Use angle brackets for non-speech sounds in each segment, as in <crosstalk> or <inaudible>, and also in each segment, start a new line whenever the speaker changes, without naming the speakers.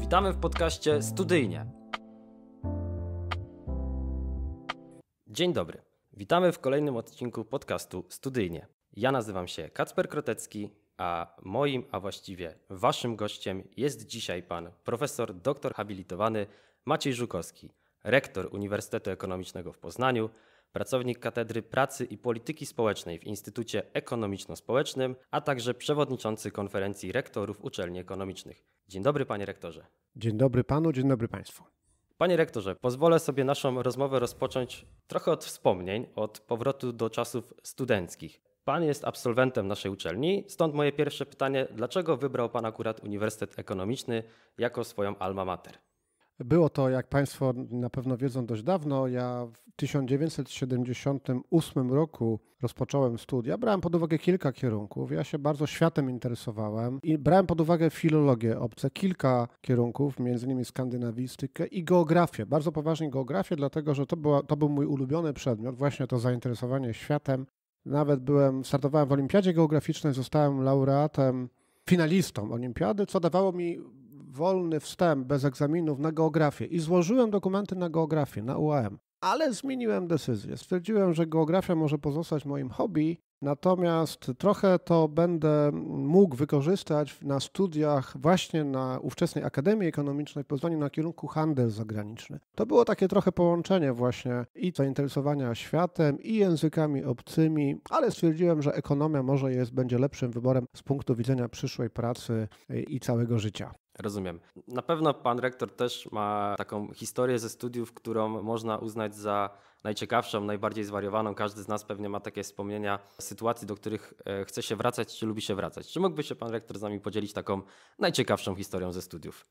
Witamy w podcaście Studyjnie. Dzień dobry. Witamy w kolejnym odcinku podcastu Studyjnie. Ja nazywam się Kacper Krotecki, a moim, a właściwie waszym gościem jest dzisiaj pan profesor doktor habilitowany Maciej Żukowski, rektor Uniwersytetu Ekonomicznego w Poznaniu, pracownik Katedry Pracy i Polityki Społecznej w Instytucie Ekonomiczno-Społecznym, a także przewodniczący konferencji rektorów uczelni ekonomicznych. Dzień dobry, panie rektorze.
Dzień dobry panu, dzień dobry państwu.
Panie rektorze, pozwolę sobie naszą rozmowę rozpocząć trochę od wspomnień, od powrotu do czasów studenckich. Pan jest absolwentem naszej uczelni, stąd moje pierwsze pytanie: dlaczego wybrał Pan akurat Uniwersytet Ekonomiczny jako swoją alma mater?
Było to, jak Państwo na pewno wiedzą, dość dawno. Ja w 1978 roku rozpocząłem studia. Brałem pod uwagę kilka kierunków. Ja się bardzo światem interesowałem i brałem pod uwagę filologię obce, kilka kierunków, między innymi skandynawistykę i geografię. Bardzo poważnie geografię, dlatego że to, była, to był mój ulubiony przedmiot, właśnie to zainteresowanie światem. Nawet byłem, startowałem w olimpiadzie geograficznej, zostałem laureatem, finalistą olimpiady, co dawało mi wolny wstęp bez egzaminów na geografię i złożyłem dokumenty na geografię, na UAM. Ale zmieniłem decyzję. Stwierdziłem, że geografia może pozostać moim hobby, natomiast trochę to będę mógł wykorzystać na studiach właśnie na ówczesnej Akademii Ekonomicznej w Poznaniu na kierunku handel zagraniczny. To było takie trochę połączenie właśnie i zainteresowania światem i językami obcymi, ale stwierdziłem, że ekonomia może jest, będzie lepszym wyborem z punktu widzenia przyszłej pracy e, i całego życia.
Rozumiem. Na pewno pan rektor też ma taką historię ze studiów, którą można uznać za najciekawszą, najbardziej zwariowaną. Każdy z nas pewnie ma takie wspomnienia sytuacji, do których e, chce się wracać, czy lubi się wracać. Czy mógłby się pan rektor z nami podzielić taką najciekawszą historią ze studiów?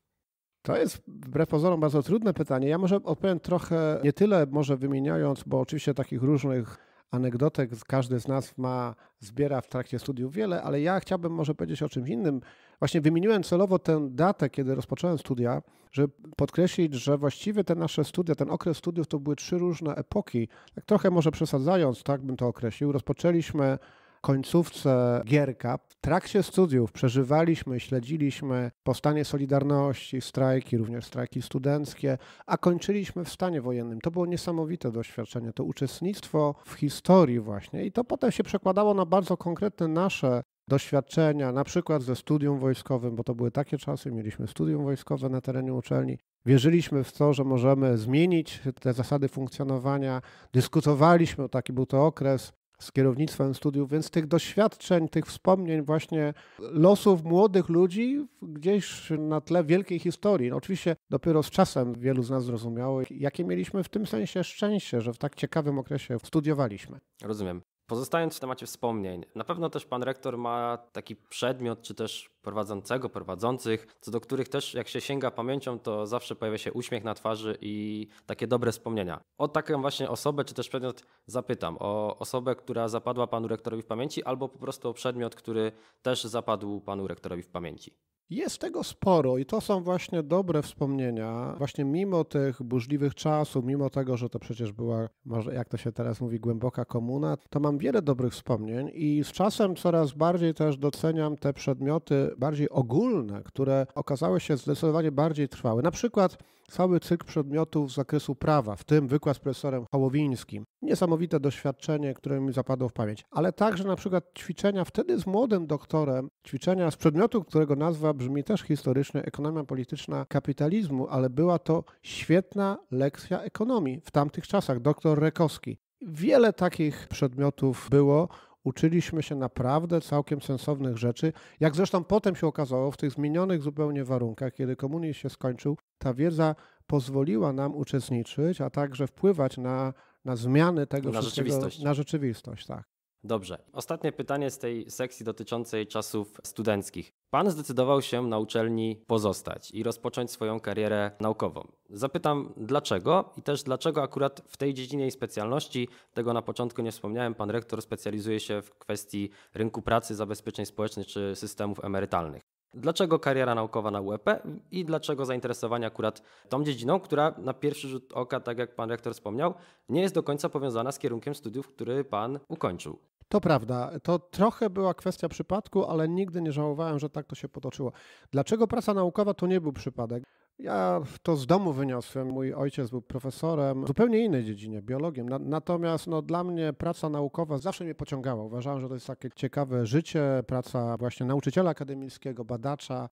To jest wbrew pozorom bardzo trudne pytanie. Ja może odpowiem trochę, nie tyle może wymieniając, bo oczywiście takich różnych anegdotek każdy z nas ma, zbiera w trakcie studiów wiele, ale ja chciałbym może powiedzieć o czymś innym, Właśnie wymieniłem celowo tę datę, kiedy rozpocząłem studia, żeby podkreślić, że właściwie te nasze studia, ten okres studiów to były trzy różne epoki. Tak trochę może przesadzając, tak bym to określił. Rozpoczęliśmy końcówce Gierka. W trakcie studiów przeżywaliśmy, śledziliśmy powstanie Solidarności, strajki, również strajki studenckie, a kończyliśmy w stanie wojennym. To było niesamowite doświadczenie, to uczestnictwo w historii właśnie i to potem się przekładało na bardzo konkretne nasze doświadczenia, na przykład ze studium wojskowym, bo to były takie czasy, mieliśmy studium wojskowe na terenie uczelni. Wierzyliśmy w to, że możemy zmienić te zasady funkcjonowania. Dyskutowaliśmy, taki był to okres z kierownictwem studiów, więc tych doświadczeń, tych wspomnień, właśnie losów młodych ludzi gdzieś na tle wielkiej historii. No oczywiście dopiero z czasem wielu z nas zrozumiało, jakie mieliśmy w tym sensie szczęście, że w tak ciekawym okresie studiowaliśmy.
Rozumiem. Pozostając w temacie wspomnień, na pewno też pan rektor ma taki przedmiot, czy też prowadzącego, prowadzących, co do których też jak się sięga pamięcią, to zawsze pojawia się uśmiech na twarzy i takie dobre wspomnienia. O taką właśnie osobę, czy też przedmiot zapytam, o osobę, która zapadła panu rektorowi w pamięci, albo po prostu o przedmiot, który też zapadł panu rektorowi w pamięci.
Jest tego sporo i to są właśnie dobre wspomnienia. Właśnie mimo tych burzliwych czasów, mimo tego, że to przecież była, może jak to się teraz mówi, głęboka komuna, to mam wiele dobrych wspomnień i z czasem coraz bardziej też doceniam te przedmioty bardziej ogólne, które okazały się zdecydowanie bardziej trwałe. Na przykład cały cykl przedmiotów z zakresu prawa, w tym wykład z profesorem Hołowińskim. Niesamowite doświadczenie, które mi zapadło w pamięć. Ale także na przykład ćwiczenia wtedy z młodym doktorem, ćwiczenia z przedmiotu, którego nazwa brzmi też historycznie, ekonomia polityczna kapitalizmu, ale była to świetna lekcja ekonomii w tamtych czasach, doktor Rekowski. Wiele takich przedmiotów było, uczyliśmy się naprawdę całkiem sensownych rzeczy. Jak zresztą potem się okazało, w tych zmienionych zupełnie warunkach, kiedy komunizm się skończył, ta wiedza pozwoliła nam uczestniczyć, a także wpływać na, na zmiany tego na rzeczywistość. na rzeczywistość, tak.
Dobrze. Ostatnie pytanie z tej sekcji dotyczącej czasów studenckich. Pan zdecydował się na uczelni pozostać i rozpocząć swoją karierę naukową. Zapytam dlaczego i też dlaczego akurat w tej dziedzinie i specjalności, tego na początku nie wspomniałem, pan rektor specjalizuje się w kwestii rynku pracy, zabezpieczeń społecznych czy systemów emerytalnych. Dlaczego kariera naukowa na UEP i dlaczego zainteresowanie akurat tą dziedziną, która na pierwszy rzut oka, tak jak pan rektor wspomniał, nie jest do końca powiązana z kierunkiem studiów, który pan ukończył?
To prawda. To trochę była kwestia przypadku, ale nigdy nie żałowałem, że tak to się potoczyło. Dlaczego praca naukowa to nie był przypadek? Ja to z domu wyniosłem. Mój ojciec był profesorem w zupełnie innej dziedzinie, biologiem. Na, natomiast no, dla mnie praca naukowa zawsze mnie pociągała. Uważałem, że to jest takie ciekawe życie, praca właśnie nauczyciela akademickiego, badacza.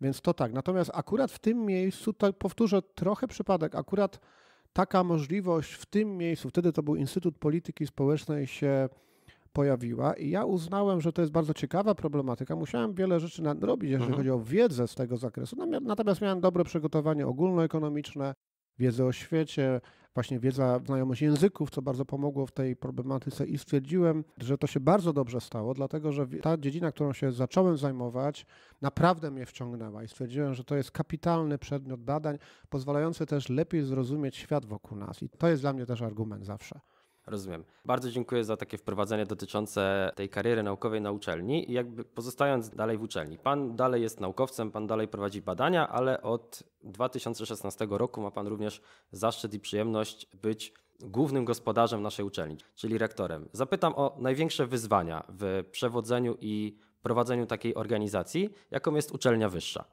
Więc to tak. Natomiast akurat w tym miejscu, to powtórzę trochę przypadek, akurat taka możliwość w tym miejscu, wtedy to był Instytut Polityki Społecznej, się pojawiła i ja uznałem, że to jest bardzo ciekawa problematyka. Musiałem wiele rzeczy nadrobić, jeżeli mhm. chodzi o wiedzę z tego zakresu. No, natomiast miałem dobre przygotowanie ogólnoekonomiczne, wiedzę o świecie, właśnie wiedza, znajomość języków, co bardzo pomogło w tej problematyce i stwierdziłem, że to się bardzo dobrze stało, dlatego że ta dziedzina, którą się zacząłem zajmować, naprawdę mnie wciągnęła i stwierdziłem, że to jest kapitalny przedmiot badań, pozwalający też lepiej zrozumieć świat wokół nas i to jest dla mnie też argument zawsze.
Rozumiem. Bardzo dziękuję za takie wprowadzenie dotyczące tej kariery naukowej na uczelni. I jakby pozostając dalej w uczelni, pan dalej jest naukowcem, pan dalej prowadzi badania, ale od 2016 roku ma pan również zaszczyt i przyjemność być głównym gospodarzem naszej uczelni, czyli rektorem. Zapytam o największe wyzwania w przewodzeniu i prowadzeniu takiej organizacji, jaką jest uczelnia wyższa.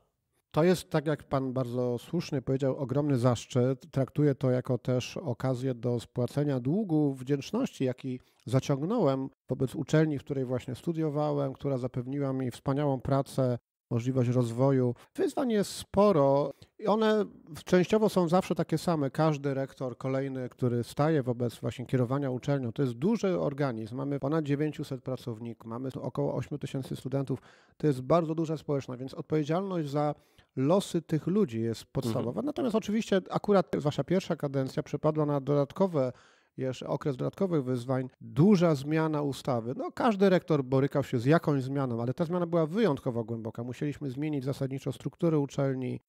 To jest, tak jak Pan bardzo słusznie powiedział, ogromny zaszczyt. Traktuję to jako też okazję do spłacenia długu wdzięczności, jaki zaciągnąłem wobec uczelni, w której właśnie studiowałem, która zapewniła mi wspaniałą pracę, możliwość rozwoju. Wyzwań jest sporo i one częściowo są zawsze takie same. Każdy rektor kolejny, który staje wobec właśnie kierowania uczelnią, to jest duży organizm. Mamy ponad 900 pracowników, mamy około 8 tysięcy studentów. To jest bardzo duża społeczność, więc odpowiedzialność za losy tych ludzi jest mhm. podstawowe. Mhm. Natomiast oczywiście akurat wasza pierwsza kadencja przypadła na dodatkowe jeszcze okres dodatkowych wyzwań, duża zmiana ustawy. No, każdy rektor borykał się z jakąś zmianą, ale ta zmiana była wyjątkowo głęboka. Musieliśmy zmienić zasadniczo strukturę uczelni,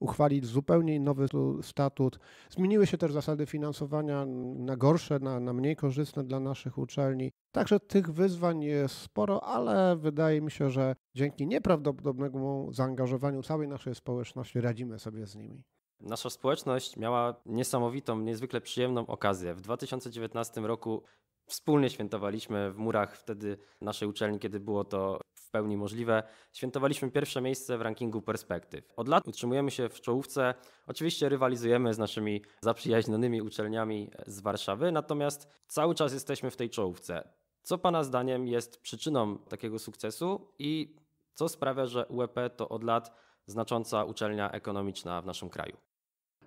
uchwalić zupełnie nowy statut. Zmieniły się też zasady finansowania na gorsze, na, na mniej korzystne dla naszych uczelni. Także tych wyzwań jest sporo, ale wydaje mi się, że dzięki nieprawdopodobnemu zaangażowaniu całej naszej społeczności radzimy sobie z nimi.
Nasza społeczność miała niesamowitą, niezwykle przyjemną okazję. W 2019 roku wspólnie świętowaliśmy w murach wtedy naszej uczelni, kiedy było to w pełni możliwe, świętowaliśmy pierwsze miejsce w rankingu perspektyw. Od lat utrzymujemy się w czołówce, oczywiście rywalizujemy z naszymi zaprzyjaźnionymi uczelniami z Warszawy, natomiast cały czas jesteśmy w tej czołówce. Co Pana zdaniem jest przyczyną takiego sukcesu i co sprawia, że UEP to od lat znacząca uczelnia ekonomiczna w naszym kraju?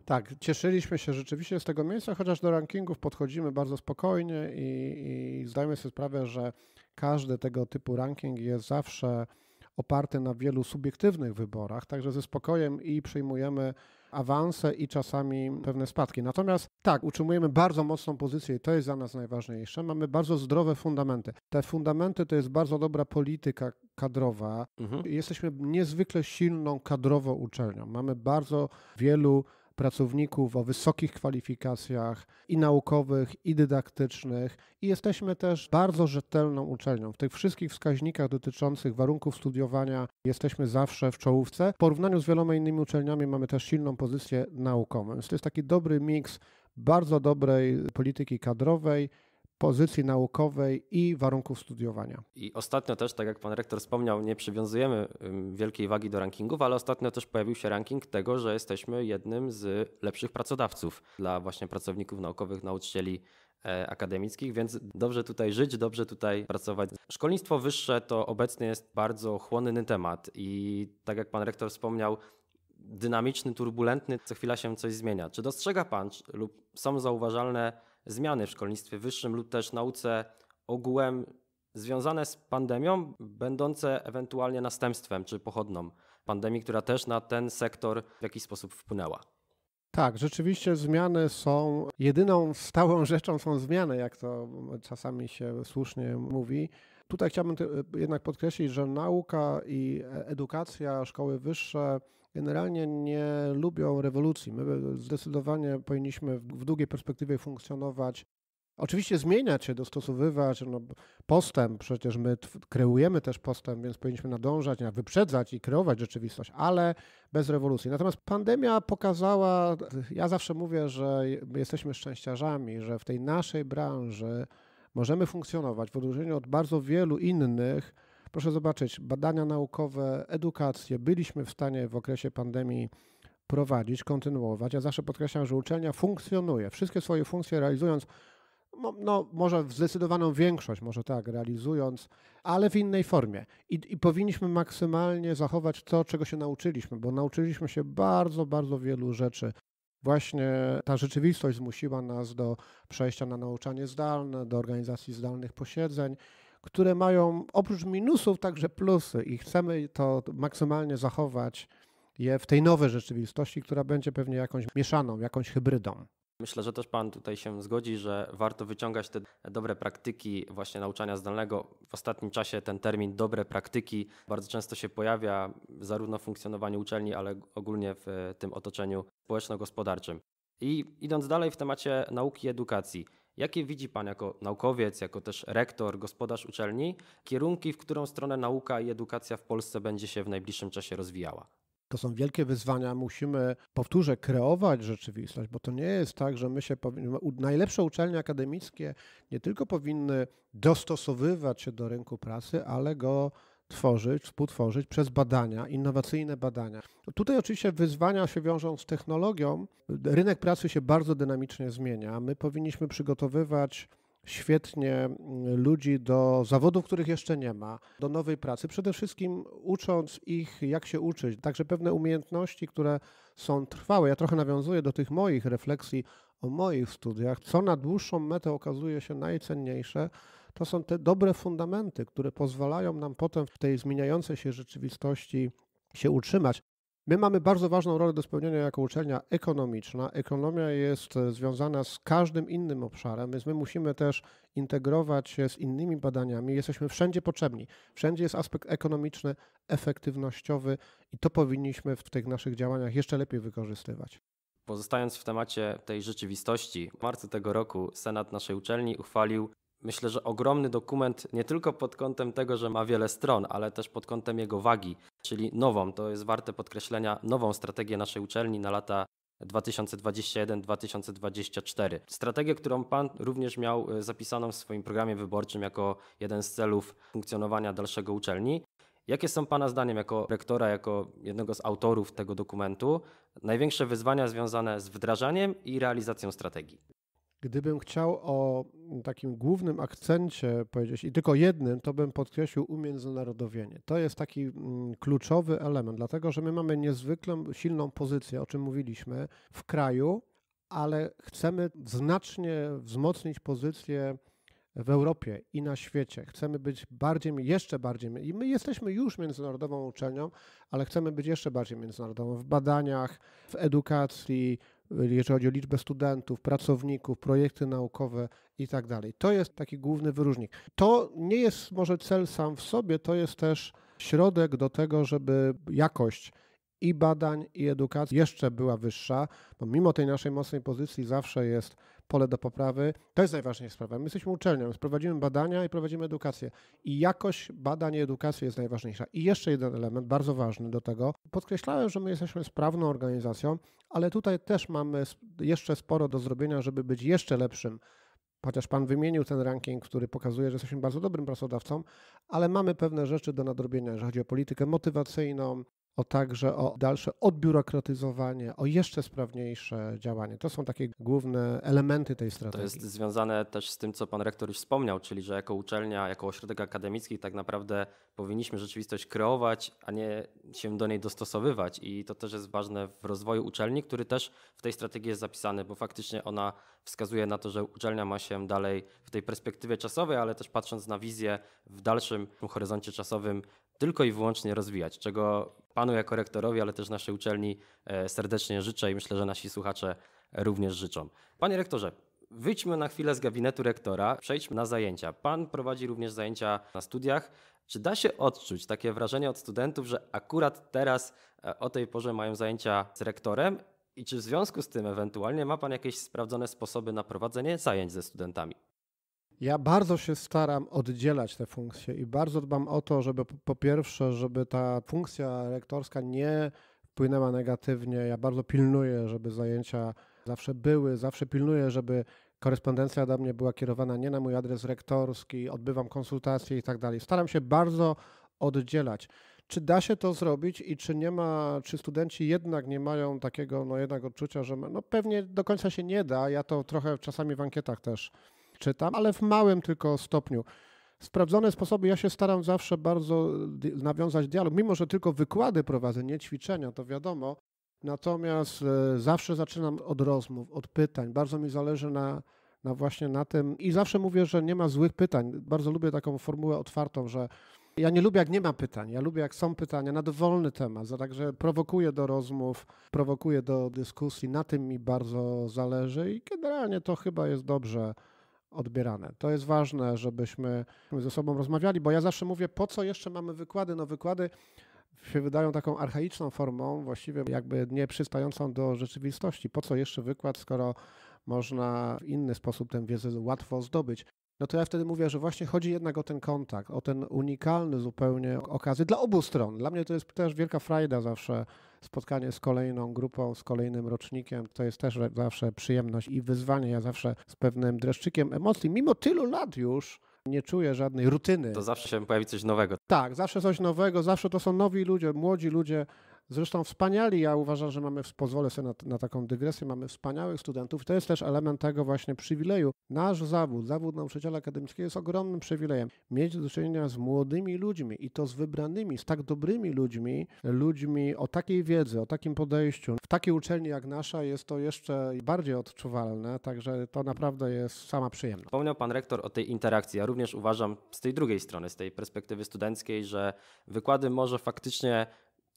Tak, cieszyliśmy się rzeczywiście z tego miejsca, chociaż do rankingów podchodzimy bardzo spokojnie i, i zdajemy sobie sprawę, że każdy tego typu ranking jest zawsze oparty na wielu subiektywnych wyborach, także ze spokojem i przyjmujemy awanse i czasami pewne spadki. Natomiast tak, utrzymujemy bardzo mocną pozycję i to jest dla nas najważniejsze. Mamy bardzo zdrowe fundamenty. Te fundamenty to jest bardzo dobra polityka kadrowa. Mhm. Jesteśmy niezwykle silną kadrowo uczelnią. Mamy bardzo wielu pracowników o wysokich kwalifikacjach i naukowych, i dydaktycznych. I jesteśmy też bardzo rzetelną uczelnią. W tych wszystkich wskaźnikach dotyczących warunków studiowania jesteśmy zawsze w czołówce. W porównaniu z wieloma innymi uczelniami mamy też silną pozycję naukową. Więc to jest taki dobry miks bardzo dobrej polityki kadrowej, pozycji naukowej i warunków studiowania.
I ostatnio też, tak jak pan rektor wspomniał, nie przywiązujemy wielkiej wagi do rankingów, ale ostatnio też pojawił się ranking tego, że jesteśmy jednym z lepszych pracodawców dla właśnie pracowników naukowych, nauczycieli e, akademickich, więc dobrze tutaj żyć, dobrze tutaj pracować. Szkolnictwo wyższe to obecnie jest bardzo chłonny temat i tak jak pan rektor wspomniał, dynamiczny, turbulentny, co chwila się coś zmienia. Czy dostrzega pan lub są zauważalne zmiany w szkolnictwie wyższym lub też nauce ogółem związane z pandemią, będące ewentualnie następstwem czy pochodną pandemii, która też na ten sektor w jakiś sposób wpłynęła.
Tak, rzeczywiście zmiany są jedyną stałą <laughs> rzeczą są zmiany, jak to czasami się słusznie mówi. Tutaj chciałbym jednak podkreślić, że nauka i e-, edukacja, szkoły wyższe generalnie nie lubią rewolucji. My e, zdecydowanie powinniśmy w długiej perspektywie funkcjonować Oczywiście zmieniać się, dostosowywać, no, postęp, przecież my kreujemy też postęp, więc powinniśmy nadążać, wyprzedzać i kreować rzeczywistość, ale bez rewolucji. Natomiast pandemia pokazała, ja zawsze mówię, że jesteśmy szczęściarzami, że w tej naszej branży możemy funkcjonować w odróżnieniu od bardzo wielu innych, Proszę zobaczyć, badania naukowe, edukację byliśmy w stanie w okresie pandemii prowadzić, kontynuować. Ja zawsze podkreślam, że uczelnia funkcjonuje, wszystkie swoje funkcje realizując, no, no może w zdecydowaną większość, może tak, realizując, ale w innej formie. I, I powinniśmy maksymalnie zachować to, czego się nauczyliśmy, bo nauczyliśmy się bardzo, bardzo wielu rzeczy. Właśnie ta rzeczywistość zmusiła nas do przejścia na nauczanie zdalne, do organizacji zdalnych posiedzeń które mają oprócz minusów także plusy i chcemy to maksymalnie zachować je w tej nowej rzeczywistości, która będzie pewnie jakąś mieszaną, jakąś hybrydą.
Myślę, że też Pan tutaj się zgodzi, że warto wyciągać te dobre praktyki właśnie nauczania zdalnego. W ostatnim czasie ten termin dobre praktyki bardzo często się pojawia zarówno w funkcjonowaniu uczelni, ale ogólnie w tym otoczeniu społeczno-gospodarczym. I idąc dalej w temacie nauki i edukacji, Jakie widzi Pan jako naukowiec, jako też rektor, gospodarz uczelni, kierunki, w którą stronę nauka i edukacja w Polsce będzie się w najbliższym czasie rozwijała?
To są wielkie wyzwania. Musimy, powtórzę, kreować rzeczywistość, bo to nie jest tak, że my się powinniśmy. Najlepsze uczelnie akademickie nie tylko powinny dostosowywać się do rynku pracy, ale go tworzyć, współtworzyć przez badania, innowacyjne badania. Tutaj oczywiście wyzwania się wiążą z technologią. Rynek pracy się bardzo dynamicznie zmienia. My powinniśmy przygotowywać świetnie mm, ludzi do zawodów, których jeszcze nie ma, do nowej pracy. Przede wszystkim ucząc ich, jak się uczyć, także pewne umiejętności, które są trwałe. Ja trochę nawiązuję do tych moich refleksji o moich studiach, co na dłuższą metę okazuje się najcenniejsze to są te dobre fundamenty, które pozwalają nam potem w tej zmieniającej się rzeczywistości się utrzymać. My mamy bardzo ważną rolę do spełnienia jako uczelnia ekonomiczna. Ekonomia jest e, związana z każdym innym obszarem, więc my musimy też integrować się z innymi badaniami. Jesteśmy wszędzie potrzebni. Wszędzie jest aspekt ekonomiczny, efektywnościowy i to powinniśmy w tych naszych działaniach jeszcze lepiej wykorzystywać.
Pozostając w temacie tej rzeczywistości, w marcu tego roku Senat naszej uczelni uchwalił myślę, że ogromny dokument nie tylko pod kątem tego, że ma wiele stron, ale też pod kątem jego wagi, czyli nową, to jest warte podkreślenia, nową strategię naszej uczelni na lata 2021-2024. Strategię, którą Pan również miał e, zapisaną w swoim programie wyborczym jako jeden z celów funkcjonowania dalszego uczelni. Jakie są Pana zdaniem, jako rektora, jako jednego z autorów tego dokumentu, największe wyzwania związane z wdrażaniem i realizacją strategii?
Gdybym chciał o mm, takim głównym akcencie powiedzieć, i tylko jednym, to bym podkreślił umiędzynarodowienie. To jest taki mm, kluczowy element, dlatego że my mamy niezwykle silną pozycję, o czym mówiliśmy, w kraju, ale chcemy znacznie wzmocnić pozycję w Europie i na świecie. Chcemy być bardziej, jeszcze bardziej, i my jesteśmy już międzynarodową uczelnią, ale chcemy być jeszcze bardziej międzynarodową w badaniach, w edukacji, Y, jeżeli chodzi o liczbę studentów, pracowników, projekty naukowe i tak dalej. To jest taki główny wyróżnik. To nie jest może cel sam w sobie, to jest też środek do tego, żeby jakość i badań, i edukacji jeszcze była wyższa, bo mimo tej naszej mocnej pozycji zawsze jest pole do poprawy. To jest najważniejsza sprawa. My jesteśmy uczelnią, prowadzimy badania i prowadzimy edukację. I jakość badań i edukacji jest najważniejsza. I jeszcze jeden element, bardzo ważny do tego. Podkreślałem, że my jesteśmy sprawną organizacją, ale tutaj też mamy jeszcze sporo do zrobienia, żeby być jeszcze lepszym. Chociaż Pan wymienił ten ranking, który pokazuje, że jesteśmy bardzo dobrym pracodawcą, ale mamy pewne rzeczy do nadrobienia, jeżeli chodzi o politykę motywacyjną, o także o dalsze odbiurokratyzowanie, o jeszcze sprawniejsze działanie. To są takie główne elementy tej strategii. To
jest związane też z tym, co pan rektor już wspomniał, czyli że jako uczelnia, jako ośrodek akademicki tak naprawdę powinniśmy rzeczywistość kreować, a nie się do niej dostosowywać. I to też jest ważne w rozwoju uczelni, który też w tej strategii jest zapisany, bo faktycznie ona wskazuje na to, że uczelnia ma się dalej w tej perspektywie czasowej, ale też patrząc na wizję w dalszym horyzoncie czasowym tylko i wyłącznie rozwijać, czego Panu jako rektorowi, ale też naszej uczelni e, serdecznie życzę i myślę, że nasi słuchacze również życzą. Panie rektorze, wyjdźmy na chwilę z gabinetu rektora, przejdźmy na zajęcia. Pan prowadzi również zajęcia na studiach. Czy da się odczuć takie wrażenie od studentów, że akurat teraz e, o tej porze mają zajęcia z rektorem? I czy w związku z tym ewentualnie ma Pan jakieś sprawdzone sposoby na prowadzenie zajęć ze studentami?
Ja bardzo się staram oddzielać te funkcje i bardzo dbam o to, żeby po pierwsze, żeby ta funkcja lektorska nie wpłynęła negatywnie. Ja bardzo pilnuję, żeby zajęcia zawsze były, zawsze pilnuję, żeby korespondencja do mnie była kierowana nie na mój adres rektorski, odbywam konsultacje i tak dalej. Staram się bardzo oddzielać. Czy da się to zrobić i czy nie ma, czy studenci jednak nie mają takiego no jednak odczucia, że no pewnie do końca się nie da. Ja to trochę czasami w ankietach też czytam, ale w małym tylko stopniu. Sprawdzone sposoby, ja się staram zawsze bardzo nawiązać dialog, mimo że tylko wykłady prowadzę, nie ćwiczenia, to wiadomo. Natomiast e, zawsze zaczynam od rozmów, od pytań. Bardzo mi zależy na, na właśnie na tym i zawsze mówię, że nie ma złych pytań. Bardzo lubię taką formułę otwartą, że ja nie lubię, jak nie ma pytań. Ja lubię, jak są pytania na dowolny temat. Także prowokuję do rozmów, prowokuję do dyskusji. Na tym mi bardzo zależy i generalnie to chyba jest dobrze odbierane. To jest ważne, żebyśmy ze sobą rozmawiali, bo ja zawsze mówię, po co jeszcze mamy wykłady? No wykłady się wydają taką archaiczną formą, właściwie jakby nie przystającą do rzeczywistości. Po co jeszcze wykład, skoro można w inny sposób tę wiedzę łatwo zdobyć? no to ja wtedy mówię, że właśnie chodzi jednak o ten kontakt, o ten unikalny zupełnie okazję dla obu stron. Dla mnie to jest też wielka frajda zawsze spotkanie z kolejną grupą, z kolejnym rocznikiem. To jest też zawsze przyjemność i wyzwanie. Ja zawsze z pewnym dreszczykiem emocji, mimo tylu lat już, nie czuję żadnej rutyny.
To zawsze się pojawi coś nowego.
Tak, zawsze coś nowego, zawsze to są nowi ludzie, młodzi ludzie, Zresztą wspaniali, ja uważam, że mamy, pozwolę sobie na, na, taką dygresję, mamy wspaniałych studentów. To jest też element tego właśnie przywileju. Nasz zawód, zawód nauczyciela akademickiego jest ogromnym przywilejem. Mieć do czynienia z młodymi ludźmi i to z wybranymi, z tak dobrymi ludźmi, ludźmi o takiej wiedzy, o takim podejściu. W takiej uczelni jak nasza jest to jeszcze bardziej odczuwalne, także to naprawdę jest sama przyjemność.
Wspomniał pan rektor o tej interakcji. Ja również uważam z tej drugiej strony, z tej perspektywy studenckiej, że wykłady może faktycznie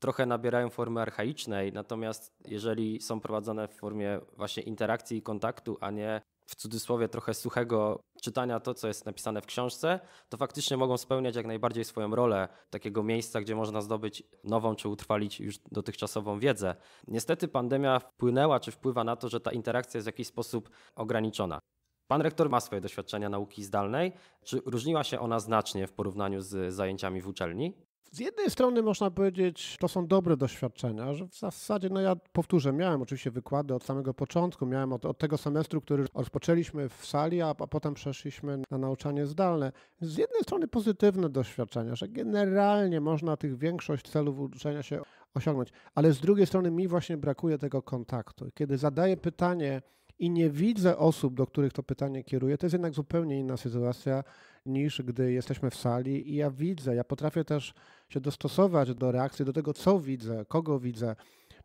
trochę nabierają formy archaicznej, natomiast jeżeli są prowadzone w formie właśnie interakcji i kontaktu, a nie w cudzysłowie trochę suchego czytania to, co jest napisane w książce, to faktycznie mogą spełniać jak najbardziej swoją rolę takiego miejsca, gdzie można zdobyć nową czy utrwalić już dotychczasową wiedzę. Niestety pandemia wpłynęła czy wpływa na to, że ta interakcja jest w jakiś sposób ograniczona. Pan rektor ma swoje doświadczenia nauki zdalnej. Czy różniła się ona znacznie w porównaniu z zajęciami w uczelni?
Z jednej strony można powiedzieć, to są dobre doświadczenia, że w zasadzie, no ja powtórzę, miałem oczywiście wykłady od samego początku, miałem od, od tego semestru, który rozpoczęliśmy w sali, a, a, potem przeszliśmy na nauczanie zdalne. Z jednej strony pozytywne doświadczenia, że generalnie można tych większość celów uczenia się osiągnąć, ale z drugiej strony mi właśnie brakuje tego kontaktu. Kiedy zadaję pytanie, i nie widzę osób, do których to pytanie kieruję. To jest jednak zupełnie inna sytuacja niż gdy jesteśmy w sali i ja widzę, ja potrafię też się dostosować do reakcji, do tego, co widzę, kogo widzę.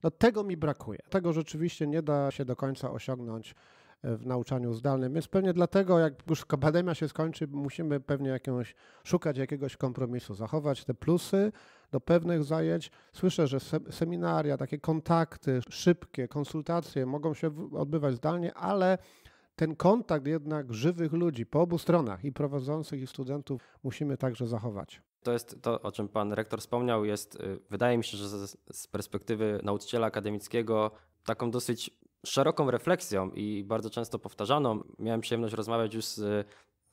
No tego mi brakuje. Tego rzeczywiście nie da się do końca osiągnąć e, w nauczaniu zdalnym, więc pewnie dlatego, jak już pandemia się skończy, musimy pewnie jakąś, szukać jakiegoś kompromisu, zachować te plusy, do pewnych zajęć. Słyszę, że seminaria, takie kontakty szybkie, konsultacje mogą się odbywać zdalnie, ale ten kontakt jednak żywych ludzi po obu stronach, i prowadzących, i studentów, musimy także zachować.
To jest to, o czym pan rektor wspomniał, jest, y, wydaje mi się, że z perspektywy nauczyciela akademickiego, taką dosyć szeroką refleksją i bardzo często powtarzaną. Miałem przyjemność rozmawiać już z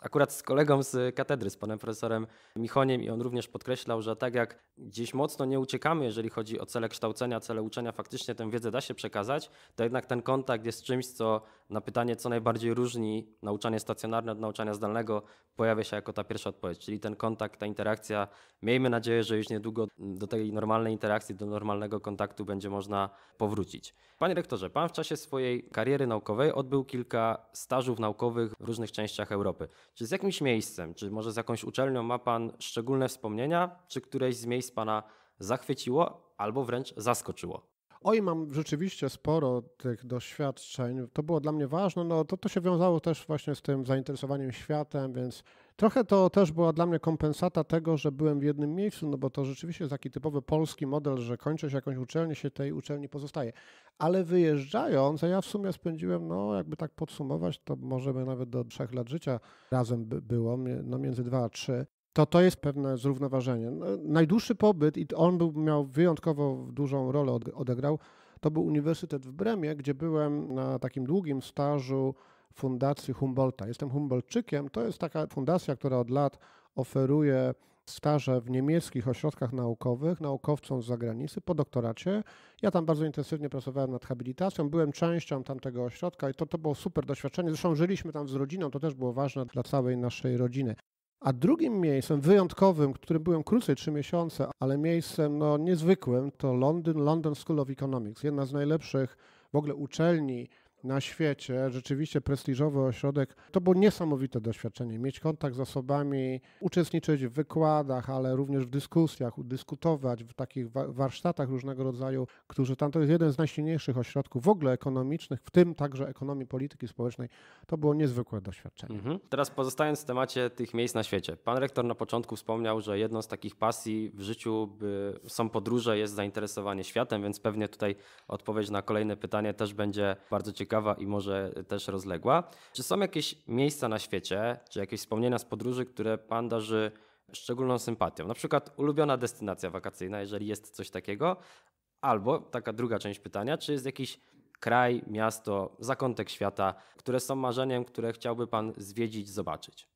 akurat z kolegą z katedry, z panem profesorem Michoniem i on również podkreślał, że tak jak gdzieś mocno nie uciekamy, jeżeli chodzi o cele kształcenia, cele uczenia, faktycznie tę wiedzę da się przekazać, to jednak ten kontakt jest czymś, co na pytanie, co najbardziej różni nauczanie stacjonarne od nauczania zdalnego, pojawia się jako ta pierwsza odpowiedź, czyli ten kontakt, ta interakcja. Miejmy nadzieję, że już niedługo do tej normalnej interakcji, do normalnego kontaktu będzie można powrócić. Panie rektorze, pan w czasie swojej kariery naukowej odbył kilka stażów naukowych w różnych częściach Europy. Czy z jakimś miejscem, czy może z jakąś uczelnią ma Pan szczególne wspomnienia, czy któreś z miejsc Pana zachwyciło albo wręcz zaskoczyło? Oj, mam
rzeczywiście sporo tych doświadczeń. To było dla mnie ważne. No, to, to się wiązało też właśnie z tym zainteresowaniem światem, więc trochę to też była dla mnie kompensata tego, że byłem w jednym miejscu, no bo to rzeczywiście jest taki typowy polski model, że kończysz jakąś uczelnię, się tej uczelni pozostaje ale wyjeżdżając, a ja w sumie spędziłem, no jakby tak podsumować, to możemy nawet do trzech lat życia razem by było, no między dwa a trzy, to to jest pewne zrównoważenie. No, najdłuższy pobyt, i on był, miał wyjątkowo dużą rolę odegrał, to był Uniwersytet w Bremie, gdzie byłem na takim długim stażu Fundacji Humboldta. Jestem Humboldczykiem, to jest taka fundacja, która od lat oferuje staże w niemieckich ośrodkach naukowych naukowcom z zagranicy po doktoracie. Ja tam bardzo intensywnie pracowałem nad habilitacją, byłem częścią tamtego ośrodka i to, to było super doświadczenie. Zresztą żyliśmy tam z rodziną, to też było ważne dla całej naszej rodziny. A drugim miejscem wyjątkowym, którym byłem krócej, trzy miesiące, ale miejscem no, niezwykłym, to London, London School of Economics, jedna z najlepszych w ogóle uczelni na świecie, rzeczywiście prestiżowy ośrodek. To było niesamowite doświadczenie, mieć kontakt z osobami, uczestniczyć w wykładach, ale również w dyskusjach, dyskutować w takich warsztatach różnego rodzaju, którzy tam, to jest jeden z najsilniejszych ośrodków w ogóle ekonomicznych, w tym także ekonomii polityki społecznej. To było niezwykłe doświadczenie.
Mhm. Teraz pozostając w temacie tych miejsc na świecie. Pan rektor na początku wspomniał, że jedną z takich pasji w życiu są podróże, jest zainteresowanie światem, więc pewnie tutaj odpowiedź na kolejne pytanie też będzie bardzo ciekawa ciekawa i może też rozległa. Czy są jakieś miejsca na świecie, czy jakieś wspomnienia z podróży, które Pan darzy szczególną sympatią? Na przykład ulubiona destynacja wakacyjna, jeżeli jest coś takiego, albo taka druga część pytania, czy jest jakiś kraj, miasto, zakątek świata, które są marzeniem, które chciałby Pan zwiedzić, zobaczyć?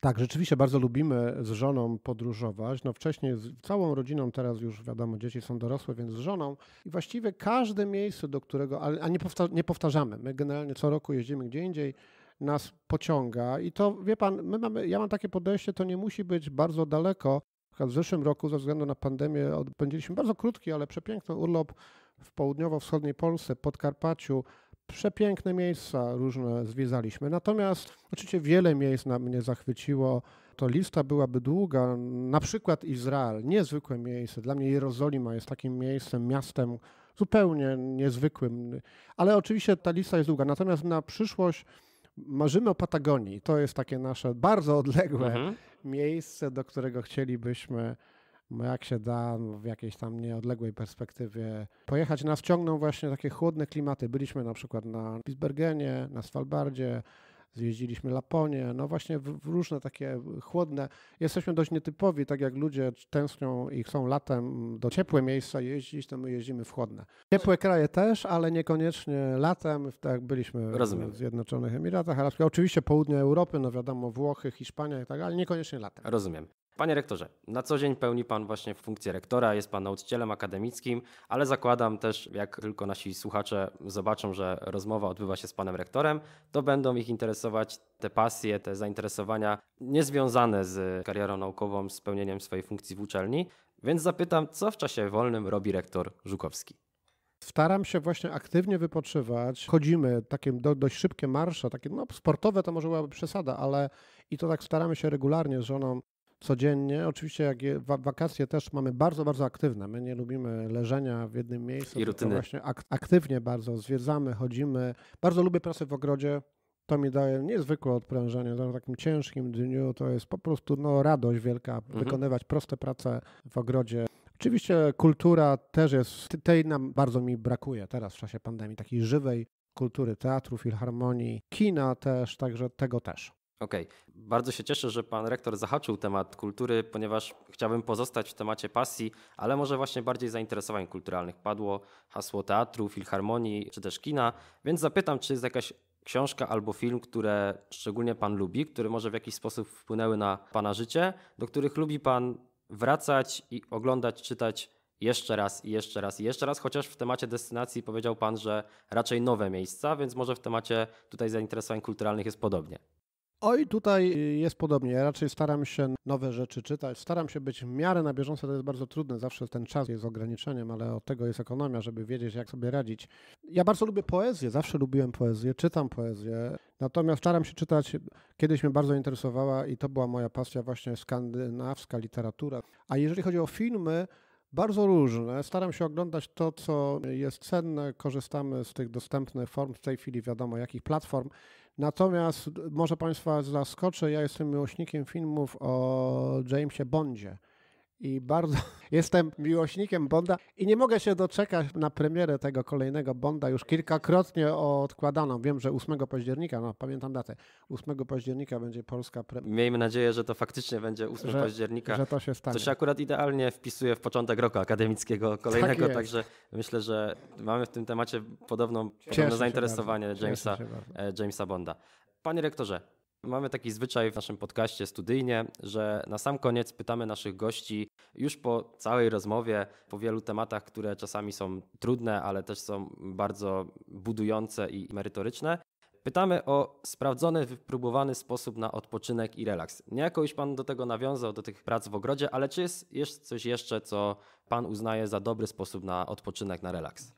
Tak, rzeczywiście bardzo lubimy z żoną podróżować. No wcześniej z całą rodziną, teraz już wiadomo, dzieci są dorosłe, więc z żoną. I właściwie każde miejsce, do którego, a nie, nie powtarzamy, my generalnie co roku jeździmy gdzie indziej, nas pociąga. I to, wie pan, my mamy, ja mam takie podejście, to nie musi być bardzo daleko. W zeszłym roku ze względu na pandemię odpędziliśmy bardzo krótki, ale przepiękny urlop w południowo-wschodniej Polsce, Podkarpaciu, przepiękne miejsca różne zwiedzaliśmy. Natomiast oczywiście wiele miejsc na mnie zachwyciło. To lista byłaby długa, na przykład Izrael, niezwykłe miejsce. Dla mnie Jerozolima jest takim miejscem, miastem zupełnie niezwykłym, ale oczywiście ta lista jest długa. Natomiast na przyszłość marzymy o Patagonii. To jest takie nasze bardzo odległe mhm. miejsce, do którego chcielibyśmy jak się da no, w jakiejś tam nieodległej perspektywie pojechać. Nas ciągną właśnie takie chłodne klimaty. Byliśmy na przykład na Spitsbergenie, na Svalbardzie, zjeździliśmy Laponię, no właśnie w, w, różne takie chłodne. Jesteśmy dość nietypowi, tak jak ludzie tęsknią i chcą latem do ciepłe miejsca jeździć, to my jeździmy w chłodne. Ciepłe kraje też, ale niekoniecznie latem, tak byliśmy Rozumiem. w Zjednoczonych Emiratach Arabskich. Oczywiście południe Europy, no wiadomo Włochy, Hiszpania i tak, ale
niekoniecznie latem. Rozumiem. Panie rektorze, na co dzień pełni Pan właśnie funkcję rektora, jest Pan nauczycielem akademickim, ale zakładam też, jak tylko nasi słuchacze zobaczą, że rozmowa odbywa się z Panem rektorem, to będą ich interesować te pasje, te zainteresowania niezwiązane z karierą naukową, z pełnieniem swojej funkcji w uczelni. Więc zapytam, co w czasie wolnym robi rektor Żukowski? Staram
się właśnie aktywnie wypoczywać. Chodzimy, takie do, dość szybkie marsze, takie no, sportowe to może byłaby przesada, ale i to tak staramy się regularnie z żoną codziennie. Oczywiście jak je, wakacje też mamy bardzo, bardzo aktywne. My nie lubimy leżenia w jednym miejscu. I rutyny. Właśnie ak aktywnie bardzo zwiedzamy, chodzimy. Bardzo lubię pracę w ogrodzie. To mi daje niezwykłe odprężenie. w takim ciężkim dniu to jest po prostu no, radość wielka mhm. wykonywać proste prace w ogrodzie. Oczywiście kultura też jest, tej nam bardzo mi brakuje teraz w czasie pandemii, takiej żywej kultury teatru, filharmonii, kina też, także tego też.
Okej, okay. bardzo się cieszę, że pan rektor zahaczył temat kultury, ponieważ chciałbym pozostać w temacie pasji, ale może właśnie bardziej zainteresowań kulturalnych. Padło hasło teatru, filharmonii czy też kina, więc zapytam, czy jest jakaś książka albo film, które szczególnie pan lubi, które może w jakiś sposób wpłynęły na pana życie, do których lubi pan wracać i oglądać, czytać jeszcze raz i jeszcze raz i jeszcze raz, chociaż w temacie destynacji powiedział pan, że raczej nowe miejsca, więc może w temacie tutaj zainteresowań kulturalnych jest podobnie.
Oj, tutaj y, jest podobnie. Ja raczej staram się nowe rzeczy czytać, staram się być w miarę na bieżąco, to jest bardzo trudne, zawsze ten czas jest ograniczeniem, ale od tego jest ekonomia, żeby wiedzieć, jak sobie radzić. Ja bardzo lubię poezję, zawsze lubiłem poezję, czytam poezję, natomiast staram się czytać, kiedyś mnie bardzo interesowała i to była moja pasja właśnie skandynawska literatura. A jeżeli chodzi o filmy, bardzo różne. Staram się oglądać to, co jest cenne. Korzystamy z tych dostępnych form, w tej chwili wiadomo jakich platform. Natomiast y, może Państwa zaskoczę, ja jestem miłośnikiem filmów o Jamesie Bondzie i bardzo <laughs> jestem miłośnikiem Bonda i nie mogę się doczekać na premierę tego kolejnego Bonda, już kilkakrotnie odkładaną. Wiem, że 8 października, no pamiętam datę, 8 października będzie polska premiera.
Miejmy nadzieję, że to faktycznie będzie 8 że, października, że to się stanie. To się akurat idealnie wpisuje w początek roku akademickiego tak kolejnego, tak także myślę, że mamy w tym temacie podobną, podobne zainteresowanie Jamesa, e, Jamesa Bonda. Panie rektorze, Mamy taki zwyczaj w naszym podcaście studyjnie, że na sam koniec pytamy naszych gości już po całej rozmowie, po wielu tematach, które czasami są trudne, ale też są bardzo budujące i merytoryczne. Pytamy o sprawdzony, wypróbowany sposób na odpoczynek i relaks. Niejako już Pan do tego nawiązał, do tych prac w ogrodzie, ale czy jest, jest coś jeszcze, co Pan uznaje za dobry sposób na odpoczynek, na relaks?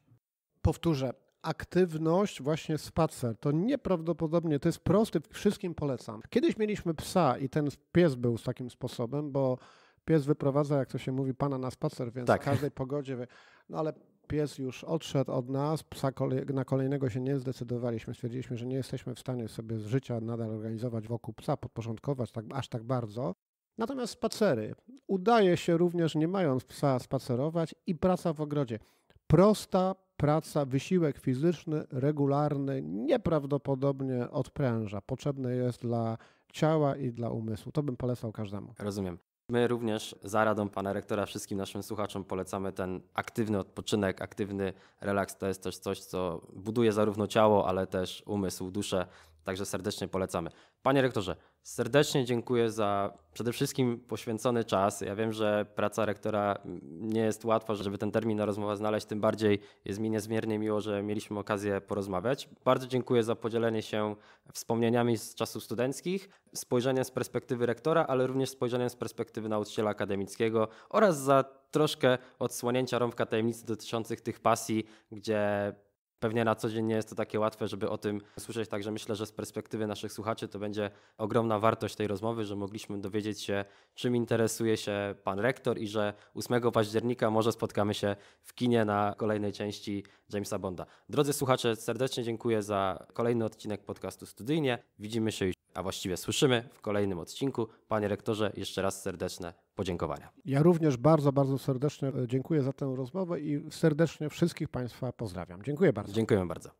Powtórzę, aktywność, właśnie spacer. To nieprawdopodobnie, to jest prosty, wszystkim polecam. Kiedyś mieliśmy psa i ten pies był z takim sposobem, bo pies wyprowadza, jak to się mówi, pana na spacer, więc tak. w każdej pogodzie. wy no ale pies już odszedł od nas, psa kolej, na kolejnego się nie zdecydowaliśmy. Stwierdziliśmy, że nie jesteśmy w stanie sobie z życia nadal organizować wokół psa, podporządkować tak, aż tak bardzo. Natomiast spacery. Udaje się również, nie mając psa, spacerować i praca w ogrodzie. Prosta, praca, wysiłek fizyczny, regularny, nieprawdopodobnie odpręża. Potrzebny jest dla ciała i dla umysłu. To bym polecał każdemu.
Rozumiem. My również za radą pana rektora wszystkim naszym słuchaczom polecamy ten aktywny odpoczynek, aktywny relaks. To jest też coś, co buduje zarówno ciało, ale też umysł, duszę. Także serdecznie polecamy. Panie rektorze, serdecznie dziękuję za przede wszystkim poświęcony czas. Ja wiem, że praca rektora nie jest łatwa, żeby ten termin na rozmowę znaleźć, tym bardziej jest mi niezmiernie miło, że mieliśmy okazję porozmawiać. Bardzo dziękuję za podzielenie się wspomnieniami z czasów studenckich, spojrzeniem z perspektywy rektora, ale również spojrzeniem z perspektywy nauczyciela akademickiego oraz za troszkę odsłonięcia rąbka tajemnicy dotyczących tych pasji, gdzie Pewnie na co dzień nie jest to takie łatwe, żeby o tym słyszeć, także myślę, że z perspektywy naszych słuchaczy to będzie ogromna wartość tej rozmowy, że mogliśmy dowiedzieć się, czym interesuje się pan rektor i że 8 października może spotkamy się w kinie na kolejnej części Jamesa Bonda. Drodzy słuchacze, serdecznie dziękuję za kolejny odcinek podcastu Studyjnie. Widzimy się, a właściwie słyszymy w kolejnym odcinku. Panie rektorze, jeszcze raz serdeczne podziękowania.
Ja również bardzo, bardzo serdecznie e, dziękuję za tę rozmowę i serdecznie wszystkich Państwa pozdrawiam.
Dziękuję bardzo. Dziękuję bardzo.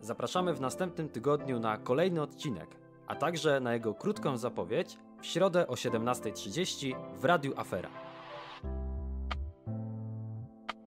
Zapraszamy w następnym tygodniu na kolejny odcinek, a także na jego krótką zapowiedź w środę o 17.30 w Radiu Afera.